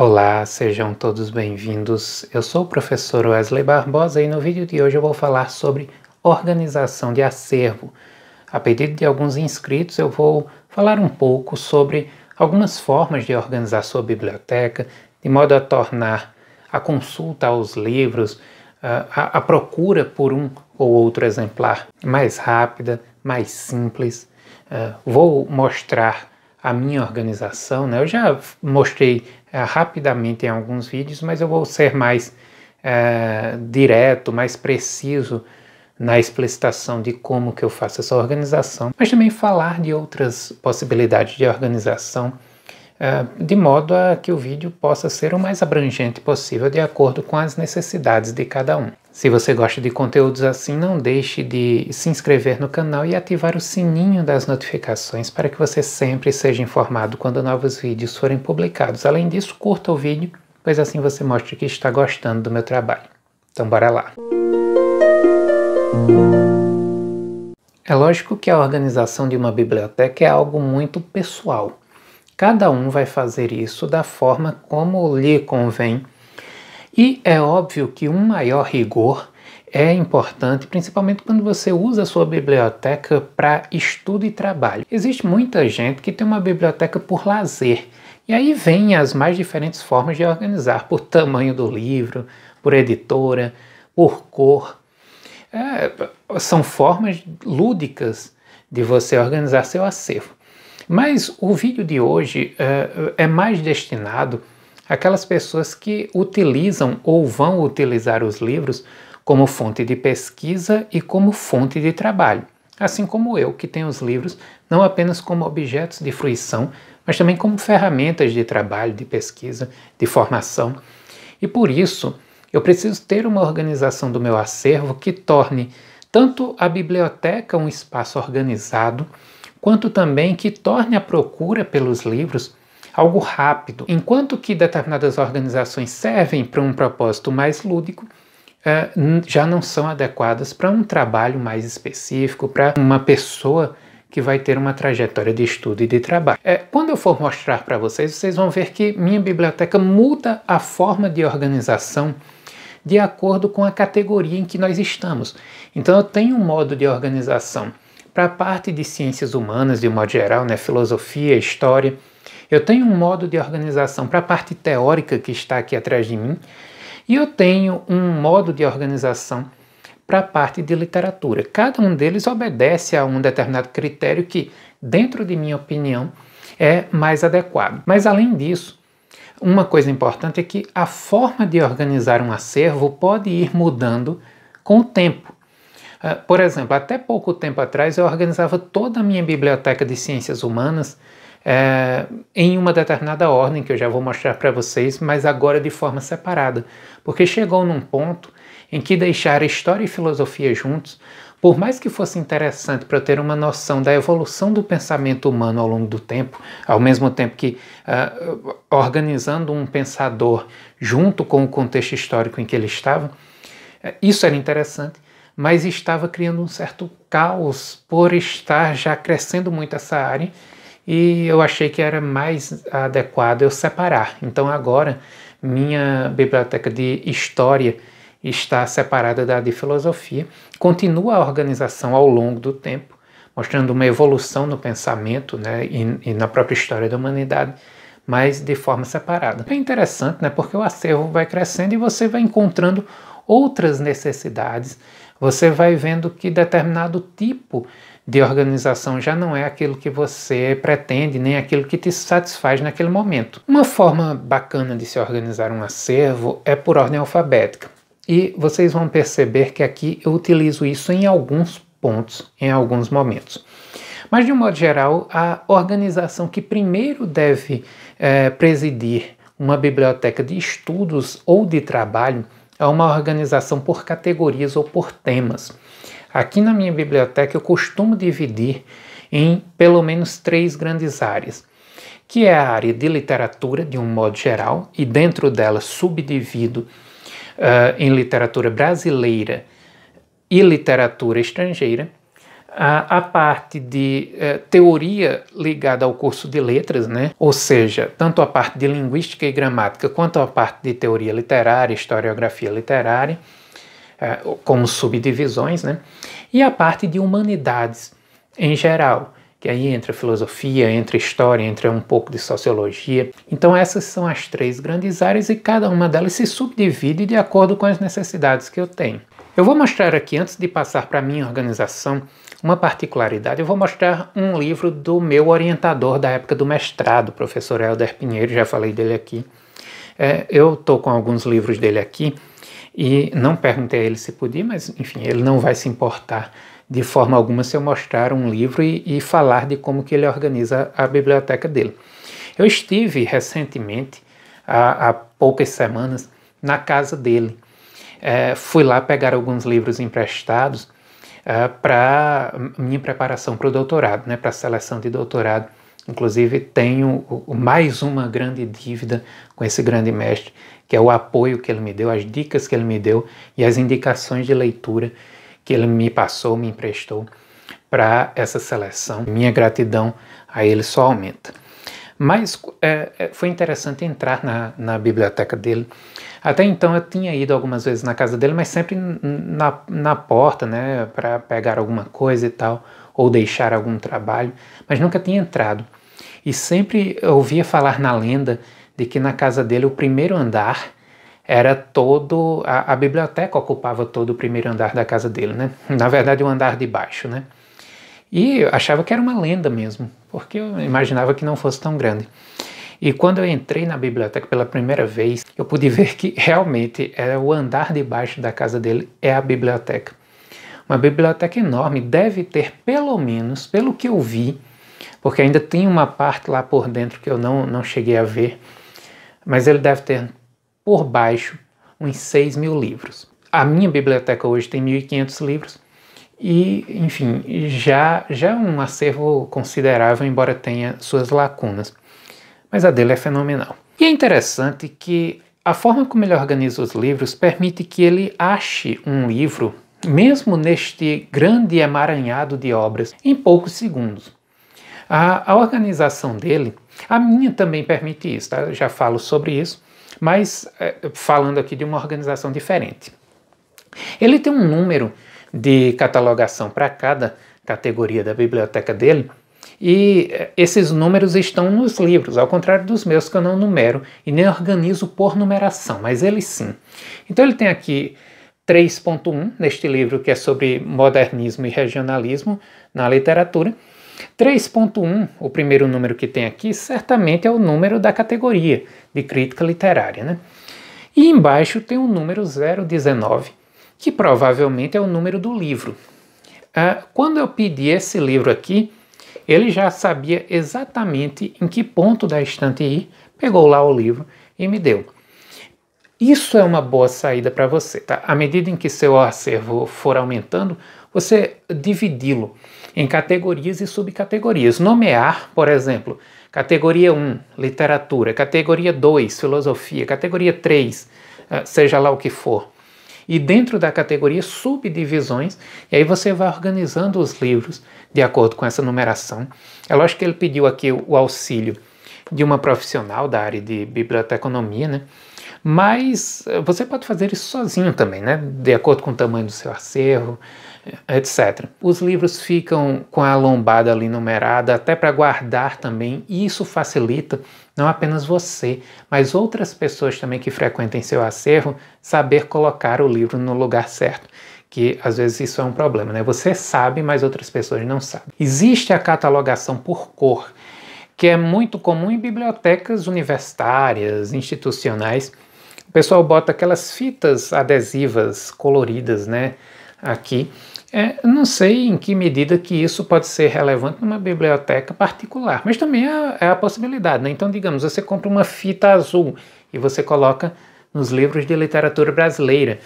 Olá, sejam todos bem-vindos. Eu sou o professor Wesley Barbosa e no vídeo de hoje eu vou falar sobre organização de acervo. A pedido de alguns inscritos, eu vou falar um pouco sobre algumas formas de organizar sua biblioteca, de modo a tornar a consulta aos livros, a, a procura por um ou outro exemplar mais rápida, mais simples. Ah, vou mostrar a minha organização, né? Eu já mostrei eh, rapidamente em alguns vídeos, mas eu vou ser mais eh, direto, mais preciso na explicitação de como que eu faço essa organização, mas também falar de outras possibilidades de organização é, de modo a que o vídeo possa ser o mais abrangente possível de acordo com as necessidades de cada um. Se você gosta de conteúdos assim, não deixe de se inscrever no canal e ativar o sininho das notificações para que você sempre seja informado quando novos vídeos forem publicados. Além disso, curta o vídeo, pois assim você mostra que está gostando do meu trabalho. Então, bora lá! É lógico que a organização de uma biblioteca é algo muito pessoal Cada um vai fazer isso da forma como lhe convém. E é óbvio que um maior rigor é importante, principalmente quando você usa a sua biblioteca para estudo e trabalho. Existe muita gente que tem uma biblioteca por lazer, e aí vem as mais diferentes formas de organizar, por tamanho do livro, por editora, por cor. É, são formas lúdicas de você organizar seu acervo. Mas o vídeo de hoje uh, é mais destinado àquelas pessoas que utilizam ou vão utilizar os livros como fonte de pesquisa e como fonte de trabalho, assim como eu, que tenho os livros não apenas como objetos de fruição, mas também como ferramentas de trabalho, de pesquisa, de formação. E por isso, eu preciso ter uma organização do meu acervo que torne tanto a biblioteca um espaço organizado quanto também que torne a procura pelos livros algo rápido. Enquanto que determinadas organizações servem para um propósito mais lúdico, eh, já não são adequadas para um trabalho mais específico, para uma pessoa que vai ter uma trajetória de estudo e de trabalho. É, quando eu for mostrar para vocês, vocês vão ver que minha biblioteca muda a forma de organização de acordo com a categoria em que nós estamos. Então eu tenho um modo de organização para a parte de ciências humanas, de um modo geral, né, filosofia, história, eu tenho um modo de organização para a parte teórica que está aqui atrás de mim, e eu tenho um modo de organização para a parte de literatura. Cada um deles obedece a um determinado critério que, dentro de minha opinião, é mais adequado. Mas além disso, uma coisa importante é que a forma de organizar um acervo pode ir mudando com o tempo. Ah, por exemplo, até pouco tempo atrás eu organizava toda a minha biblioteca de ciências humanas é, em uma determinada ordem, que eu já vou mostrar para vocês, mas agora de forma separada, porque chegou num ponto em que deixar história e filosofia juntos, por mais que fosse interessante para eu ter uma noção da evolução do pensamento humano ao longo do tempo, ao mesmo tempo que uh, organizando um pensador junto com o contexto histórico em que ele estava, eh, isso era interessante, mas estava criando um certo caos por estar já crescendo muito essa área e eu achei que era mais adequado eu separar. Então agora minha biblioteca de história está separada da de filosofia, continua a organização ao longo do tempo, mostrando uma evolução no pensamento né, e, e na própria história da humanidade, mas de forma separada. É interessante, né, porque o acervo vai crescendo e você vai encontrando outras necessidades você vai vendo que determinado tipo de organização já não é aquilo que você pretende, nem aquilo que te satisfaz naquele momento. Uma forma bacana de se organizar um acervo é por ordem alfabética. E vocês vão perceber que aqui eu utilizo isso em alguns pontos, em alguns momentos. Mas, de um modo geral, a organização que primeiro deve é, presidir uma biblioteca de estudos ou de trabalho é uma organização por categorias ou por temas. Aqui na minha biblioteca eu costumo dividir em pelo menos três grandes áreas, que é a área de literatura de um modo geral e dentro dela subdivido uh, em literatura brasileira e literatura estrangeira a, a parte de eh, teoria ligada ao curso de letras, né? ou seja, tanto a parte de linguística e gramática quanto a parte de teoria literária, historiografia literária, eh, como subdivisões, né? e a parte de humanidades em geral que aí entra filosofia, entra história, entra um pouco de sociologia. Então essas são as três grandes áreas e cada uma delas se subdivide de acordo com as necessidades que eu tenho. Eu vou mostrar aqui antes de passar para a minha organização uma particularidade, eu vou mostrar um livro do meu orientador da época do mestrado, o professor Helder Pinheiro, já falei dele aqui. É, eu estou com alguns livros dele aqui e não perguntei a ele se podia, mas enfim, ele não vai se importar de forma alguma se eu mostrar um livro e, e falar de como que ele organiza a biblioteca dele. Eu estive recentemente, há, há poucas semanas, na casa dele. É, fui lá pegar alguns livros emprestados uh, ah, para minha preparação para o doutorado, né, para a seleção de doutorado. Inclusive, tenho mais uma grande dívida com esse grande mestre, que é o apoio que ele me deu, as dicas que ele me deu e as indicações de leitura que ele me passou, me emprestou para essa seleção. Minha gratidão a ele só aumenta. Mas é, é foi interessante entrar na, na biblioteca dele até então eu tinha ido algumas vezes na casa dele, mas sempre na, na porta, né, para pegar alguma coisa e tal, ou deixar algum trabalho, mas nunca tinha entrado. E sempre ouvia falar na lenda de que na casa dele o primeiro andar era todo a, a biblioteca ocupava todo o primeiro andar da casa dele, né? Na verdade, o andar de baixo, né? E eu achava que era uma lenda mesmo, porque eu imaginava que não fosse tão grande. E quando eu entrei na biblioteca pela primeira vez, eu pude ver que realmente é o andar de baixo da casa dele é a biblioteca. Uma biblioteca enorme, deve ter pelo menos, pelo que eu vi, porque ainda tem uma parte lá por dentro que eu não, não cheguei a ver, mas ele deve ter por baixo uns 6 mil livros. A minha biblioteca hoje tem 1.500 livros e, enfim, já, já é um acervo considerável, embora tenha suas lacunas mas a dele é fenomenal. E é interessante que a forma como ele organiza os livros permite que ele ache um livro, mesmo neste grande emaranhado de obras, em poucos segundos. A, a organização dele, a minha também permite isso, tá? já falo sobre isso, mas é, falando aqui de uma organização diferente. Ele tem um número de catalogação para cada categoria da biblioteca dele, e eh, esses números estão nos livros, ao contrário dos meus, que eu não numero e nem organizo por numeração, mas eles sim. Então ele tem aqui 3.1, neste livro que é sobre modernismo e regionalismo na literatura. 3.1, o primeiro número que tem aqui, certamente é o número da categoria de crítica literária. Né? E embaixo tem o número 019, que provavelmente é o número do livro. Ah, quando eu pedi esse livro aqui, ele já sabia exatamente em que ponto da estante ir, pegou lá o livro e me deu. Isso é uma boa saída para você, tá? À medida em que seu acervo for aumentando, você dividi-lo em categorias e subcategorias. Nomear, por exemplo, categoria 1, literatura, categoria 2, filosofia, categoria 3, ah, seja lá o que for e dentro da categoria subdivisões, e aí você vai organizando os livros de acordo com essa numeração. É lógico que ele pediu aqui o auxílio de uma profissional da área de biblioteconomia, né? mas eh, você pode fazer isso sozinho também, né? De acordo com o tamanho do seu acervo, eh, etc. Os livros ficam com a lombada ali numerada, até para guardar também, e isso facilita não apenas você, mas outras pessoas também que frequentem seu acervo saber colocar o livro no lugar certo que às vezes isso é um problema, né? Você sabe, mas outras pessoas não sabem. Existe a catalogação por cor, que é muito comum em bibliotecas universitárias, institucionais, o pessoal bota aquelas fitas adesivas coloridas, né? Aqui. É, não sei em que medida que isso pode ser relevante numa biblioteca particular, mas também é, é a possibilidade, né? Então, digamos, você compra uma fita azul e você coloca nos livros de literatura brasileira,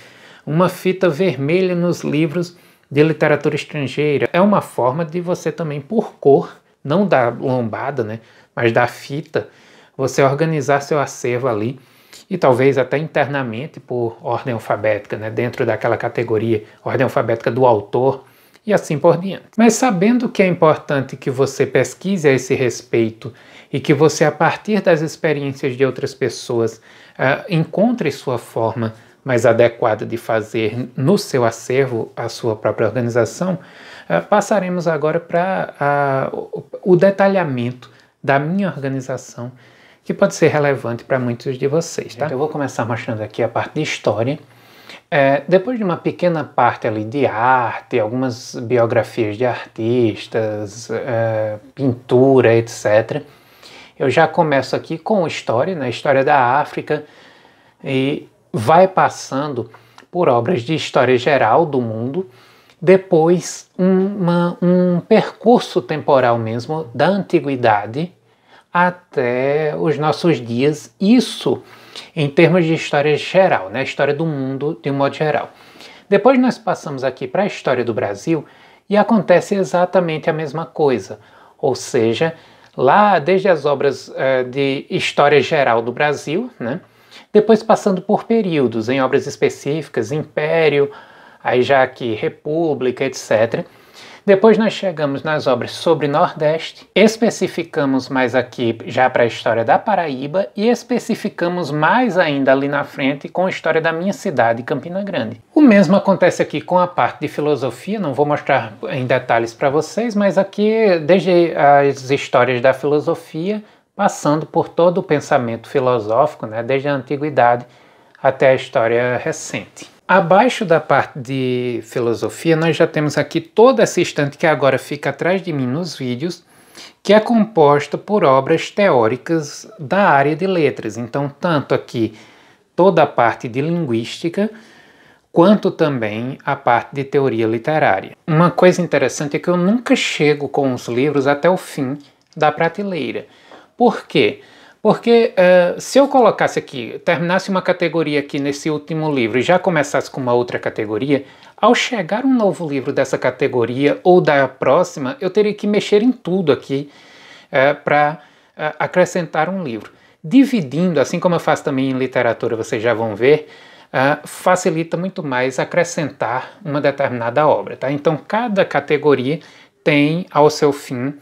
uma fita vermelha nos livros de literatura estrangeira. É uma forma de você também, por cor, não da lombada, né? Mas da fita, você organizar seu acervo ali e talvez até internamente por ordem alfabética, né, dentro daquela categoria, ordem alfabética do autor e assim por diante. Mas sabendo que é importante que você pesquise a esse respeito e que você, a partir das experiências de outras pessoas, uh, encontre sua forma mais adequada de fazer no seu acervo a sua própria organização, uh, passaremos agora para uh, o detalhamento da minha organização que pode ser relevante para muitos de vocês. Tá? Então, eu vou começar mostrando aqui a parte de história. É, depois de uma pequena parte ali de arte, algumas biografias de artistas, é, pintura, etc., eu já começo aqui com história, né, história da África, e vai passando por obras de história geral do mundo, depois uma, um percurso temporal mesmo da antiguidade até os nossos dias. Isso em termos de história geral, né? história do mundo de um modo geral. Depois nós passamos aqui para a história do Brasil e acontece exatamente a mesma coisa. Ou seja, lá desde as obras eh, de história geral do Brasil, né? depois passando por períodos em obras específicas, império, aí já aqui república, etc. Depois nós chegamos nas obras sobre Nordeste, especificamos mais aqui já para a história da Paraíba e especificamos mais ainda ali na frente com a história da minha cidade, Campina Grande. O mesmo acontece aqui com a parte de filosofia, não vou mostrar em detalhes para vocês, mas aqui desde as histórias da filosofia, passando por todo o pensamento filosófico, né, desde a antiguidade até a história recente. Abaixo da parte de filosofia, nós já temos aqui toda essa estante que agora fica atrás de mim nos vídeos, que é composta por obras teóricas da área de letras. Então, tanto aqui toda a parte de linguística, quanto também a parte de teoria literária. Uma coisa interessante é que eu nunca chego com os livros até o fim da prateleira. Por quê? Porque uh, se eu colocasse aqui, terminasse uma categoria aqui nesse último livro e já começasse com uma outra categoria, ao chegar um novo livro dessa categoria ou da próxima, eu teria que mexer em tudo aqui uh, eh, para uh, eh, acrescentar um livro. Dividindo, assim como eu faço também em literatura, vocês já vão ver, facilita muito mais acrescentar uma determinada obra. Tá? Então, cada categoria tem ao seu fim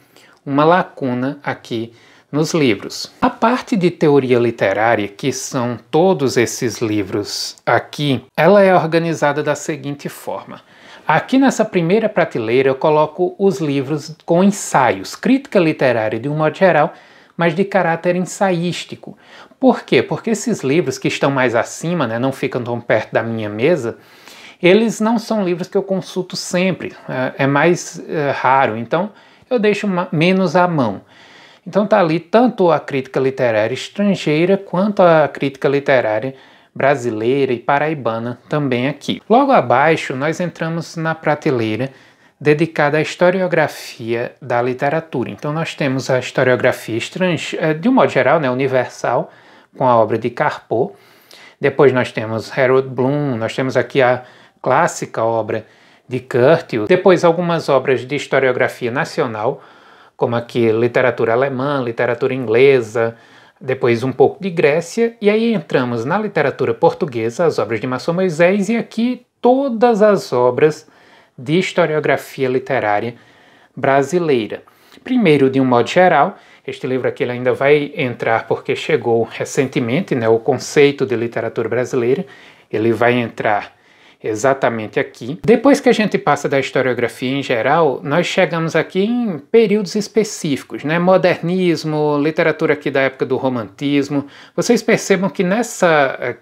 uma lacuna aqui nos livros. A parte de teoria literária, que são todos esses livros aqui, ela é organizada da seguinte forma. Aqui nessa primeira prateleira eu coloco os livros com ensaios, crítica literária de um modo geral, mas de caráter ensaístico. Por quê? Porque esses livros que estão mais acima, né, não ficam tão perto da minha mesa, eles não são livros que eu consulto sempre, é, é mais é, raro, então eu deixo menos à mão. Então está ali tanto a crítica literária estrangeira quanto a crítica literária brasileira e paraibana também aqui. Logo abaixo, nós entramos na prateleira dedicada à historiografia da literatura. Então nós temos a historiografia estrangeira, eh, de um modo geral, né, universal, com a obra de Carpo. Depois nós temos Harold Bloom, nós temos aqui a clássica obra de Curtius. depois algumas obras de historiografia nacional, como aqui literatura alemã, literatura inglesa, depois um pouco de Grécia, e aí entramos na literatura portuguesa, as obras de Masson Moisés, e aqui todas as obras de historiografia literária brasileira. Primeiro, de um modo geral, este livro aqui ainda vai entrar porque chegou recentemente, né, o conceito de literatura brasileira, ele vai entrar exatamente aqui. Depois que a gente passa da historiografia em geral, nós chegamos aqui em períodos específicos, né? Modernismo, literatura aqui da época do romantismo. Vocês percebam que nessa eh,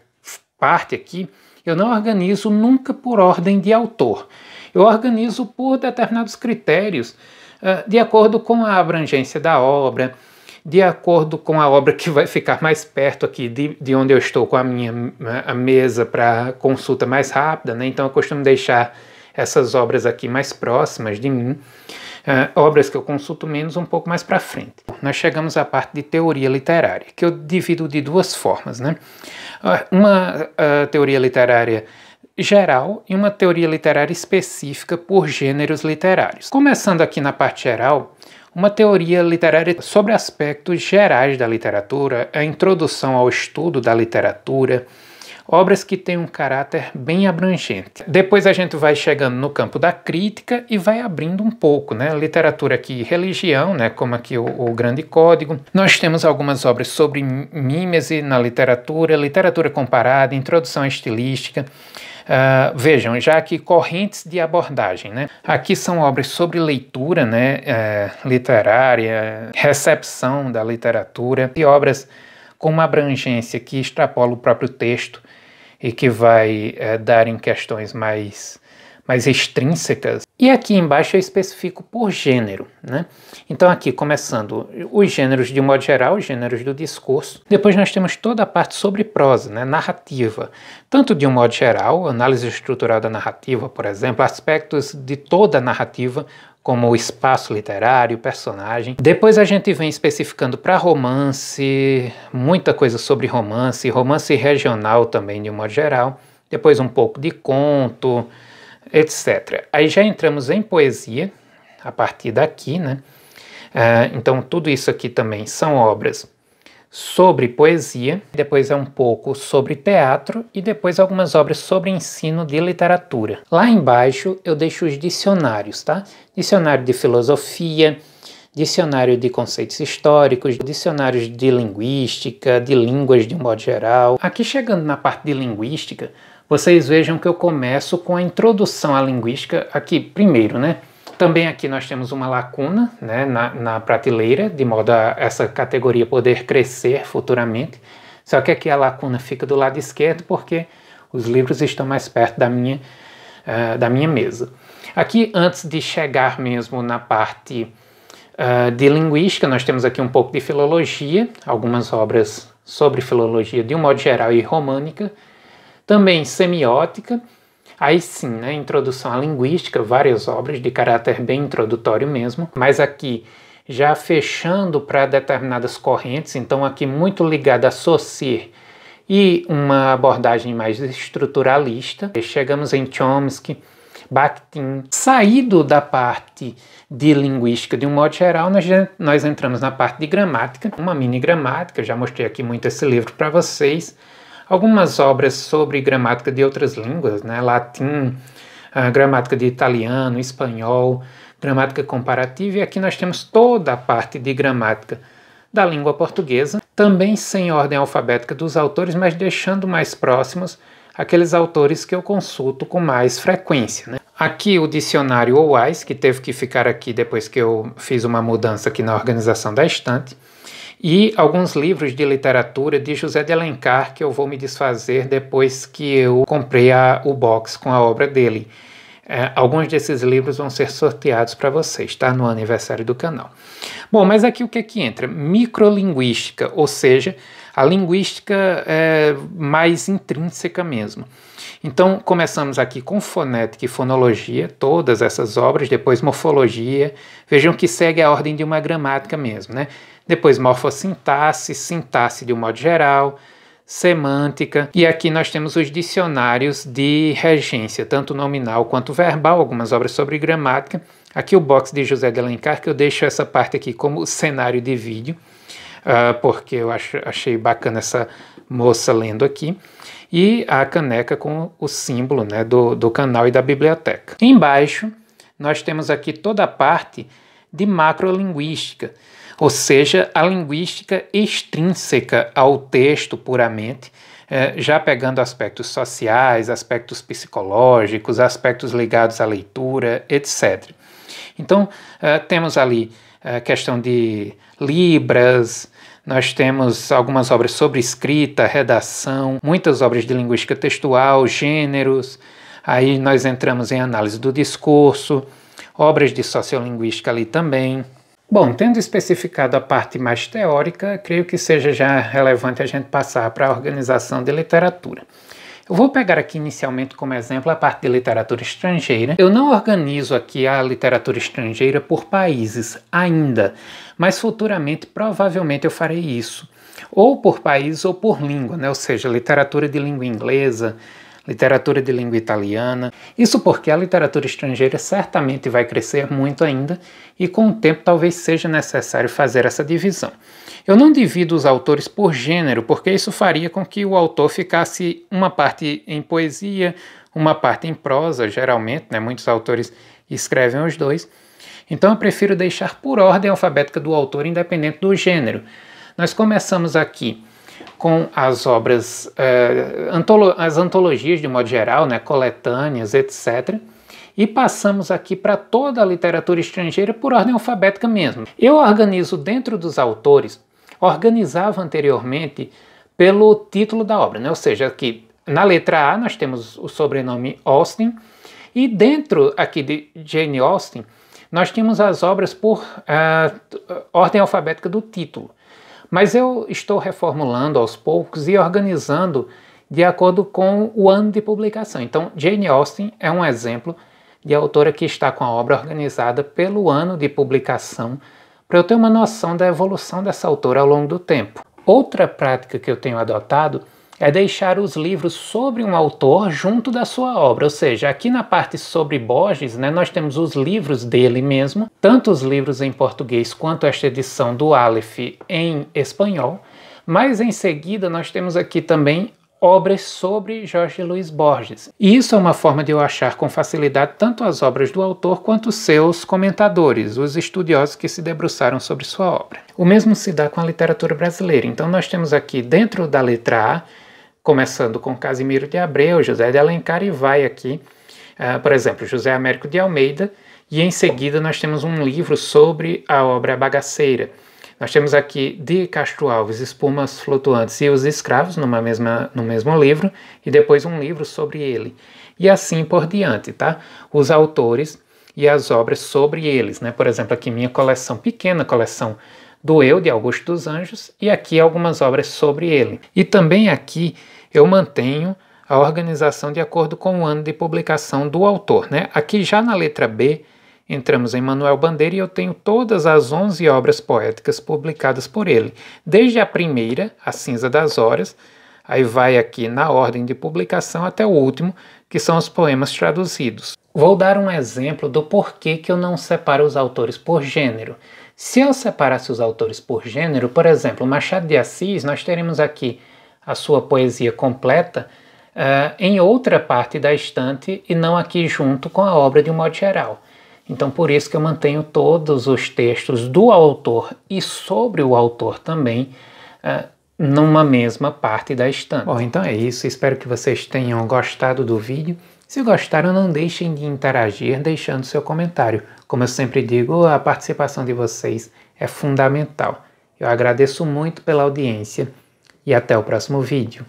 parte aqui eu não organizo nunca por ordem de autor. Eu organizo por determinados critérios, eh, de acordo com a abrangência da obra, de acordo com a obra que vai ficar mais perto aqui de, de onde eu estou com a minha a mesa para consulta mais rápida, né? Então eu costumo deixar essas obras aqui mais próximas de mim, uh, obras que eu consulto menos um pouco mais para frente. Nós chegamos à parte de teoria literária, que eu divido de duas formas, né? Eh, uma uh, teoria literária geral e uma teoria literária específica por gêneros literários. Começando aqui na parte geral, uma teoria literária sobre aspectos gerais da literatura, a introdução ao estudo da literatura, obras que têm um caráter bem abrangente. Depois a gente vai chegando no campo da crítica e vai abrindo um pouco, né? Literatura aqui religião, né? Como aqui o, o Grande Código. Nós temos algumas obras sobre mímese na literatura, literatura comparada, introdução estilística. Uh, vejam, já aqui correntes de abordagem, né? Aqui são obras sobre leitura, né? Uh, literária, recepção da literatura e obras com uma abrangência que extrapola o próprio texto e que vai uh, dar em questões mais, mais extrínsecas e aqui embaixo eu especifico por gênero, né? Então aqui começando os gêneros de modo geral, os gêneros do discurso. Depois nós temos toda a parte sobre prosa, né? narrativa, tanto de um modo geral, análise estrutural da narrativa, por exemplo, aspectos de toda a narrativa, como o espaço literário, personagem. Depois a gente vem especificando para romance, muita coisa sobre romance, romance regional também de um modo geral. Depois um pouco de conto, etc. Aí já entramos em poesia, a partir daqui, né? Uh, então, tudo isso aqui também são obras sobre poesia, depois é um pouco sobre teatro e depois algumas obras sobre ensino de literatura. Lá embaixo eu deixo os dicionários, tá? Dicionário de filosofia, dicionário de conceitos históricos, dicionários de linguística, de línguas de um modo geral. Aqui chegando na parte de linguística, vocês vejam que eu começo com a introdução à linguística aqui primeiro, né? Também aqui nós temos uma lacuna né, na, na, prateleira, de modo a essa categoria poder crescer futuramente. Só que aqui a lacuna fica do lado esquerdo porque os livros estão mais perto da minha, uh, da minha mesa. Aqui, antes de chegar mesmo na parte uh, de linguística, nós temos aqui um pouco de filologia, algumas obras sobre filologia de um modo geral e românica. Também semiótica, aí sim, né, introdução à linguística, várias obras de caráter bem introdutório mesmo, mas aqui já fechando para determinadas correntes, então aqui muito ligado a Saussure e uma abordagem mais estruturalista. Chegamos em Chomsky, Bakhtin. Saído da parte de linguística de um modo geral, nós, nós entramos na parte de gramática, uma mini gramática, já mostrei aqui muito esse livro para vocês algumas obras sobre gramática de outras línguas, né, latim, ah, gramática de italiano, espanhol, gramática comparativa, e aqui nós temos toda a parte de gramática da língua portuguesa, também sem ordem alfabética dos autores, mas deixando mais próximos aqueles autores que eu consulto com mais frequência. Né? Aqui o dicionário OWAIS, que teve que ficar aqui depois que eu fiz uma mudança aqui na organização da estante e alguns livros de literatura de José de Alencar que eu vou me desfazer depois que eu comprei a, o box com a obra dele é, alguns desses livros vão ser sorteados para vocês, tá? No aniversário do canal. Bom, mas aqui o que é que entra? Microlinguística, ou seja, a linguística é, mais intrínseca mesmo. Então, começamos aqui com fonética e fonologia, todas essas obras, depois morfologia. Vejam que segue a ordem de uma gramática mesmo, né? Depois morfossintaxe, sintaxe de um modo geral, semântica. E aqui nós temos os dicionários de regência, tanto nominal quanto verbal, algumas obras sobre gramática. Aqui o box de José de Alencar, que eu deixo essa parte aqui como cenário de vídeo, uh, porque eu acho, achei bacana essa moça lendo aqui e a caneca com o símbolo né, do, do canal e da biblioteca. Embaixo, nós temos aqui toda a parte de macrolinguística, ou seja, a linguística extrínseca ao texto puramente, eh, já pegando aspectos sociais, aspectos psicológicos, aspectos ligados à leitura, etc. Então, eh, temos ali a eh, questão de libras, nós temos algumas obras sobre escrita, redação, muitas obras de linguística textual, gêneros. Aí nós entramos em análise do discurso, obras de sociolinguística ali também. Bom, tendo especificado a parte mais teórica, creio que seja já relevante a gente passar para a organização de literatura. Eu vou pegar aqui inicialmente como exemplo a parte de literatura estrangeira. Eu não organizo aqui a literatura estrangeira por países ainda, mas futuramente provavelmente eu farei isso. Ou por país ou por língua, né? ou seja, literatura de língua inglesa, literatura de língua italiana. Isso porque a literatura estrangeira certamente vai crescer muito ainda e com o tempo talvez seja necessário fazer essa divisão. Eu não divido os autores por gênero, porque isso faria com que o autor ficasse uma parte em poesia, uma parte em prosa, geralmente, né? Muitos autores escrevem os dois. Então eu prefiro deixar por ordem alfabética do autor, independente do gênero. Nós começamos aqui com as obras, eh, antolo as antologias de modo geral, né, coletâneas, etc. E passamos aqui para toda a literatura estrangeira por ordem alfabética mesmo. Eu organizo dentro dos autores, organizava anteriormente pelo título da obra, né? ou seja, aqui na letra A nós temos o sobrenome Austin, e dentro aqui de Jane Austen, nós tínhamos as obras por uh, ordem alfabética do título. Mas eu estou reformulando aos poucos e organizando de acordo com o ano de publicação. Então, Jane Austen é um exemplo de autora que está com a obra organizada pelo ano de publicação, para eu ter uma noção da evolução dessa autora ao longo do tempo. Outra prática que eu tenho adotado é deixar os livros sobre um autor junto da sua obra, ou seja, aqui na parte sobre Borges, né, nós temos os livros dele mesmo, tanto os livros em português quanto esta edição do Aleph em espanhol, mas em seguida nós temos aqui também obras sobre Jorge Luiz Borges. E isso é uma forma de eu achar com facilidade tanto as obras do autor quanto seus comentadores, os estudiosos que se debruçaram sobre sua obra. O mesmo se dá com a literatura brasileira. Então nós temos aqui dentro da letra A começando com Casimiro de Abreu, José de Alencar e vai aqui, uh, por exemplo, José Américo de Almeida, e em seguida nós temos um livro sobre a obra Bagaceira. Nós temos aqui de Castro Alves, Espumas Flutuantes e os Escravos, numa mesma, no mesmo livro, e depois um livro sobre ele. E assim por diante, tá? Os autores e as obras sobre eles, né? Por exemplo, aqui minha coleção, pequena coleção do Eu, de Augusto dos Anjos, e aqui algumas obras sobre ele. E também aqui eu mantenho a organização de acordo com o ano de publicação do autor. Né? Aqui já na letra B, entramos em Manuel Bandeira e eu tenho todas as 11 obras poéticas publicadas por ele. Desde a primeira, A Cinza das Horas, aí vai aqui na ordem de publicação até o último, que são os poemas traduzidos. Vou dar um exemplo do porquê que eu não separo os autores por gênero. Se eu separasse os autores por gênero, por exemplo, Machado de Assis, nós teremos aqui a sua poesia completa uh, em outra parte da estante e não aqui junto com a obra de um modo geral. Então, por isso que eu mantenho todos os textos do autor e sobre o autor também uh, numa mesma parte da estante. Bom, então é isso. Espero que vocês tenham gostado do vídeo. Se gostaram, não deixem de interagir deixando seu comentário. Como eu sempre digo, a participação de vocês é fundamental. Eu agradeço muito pela audiência e até o próximo vídeo.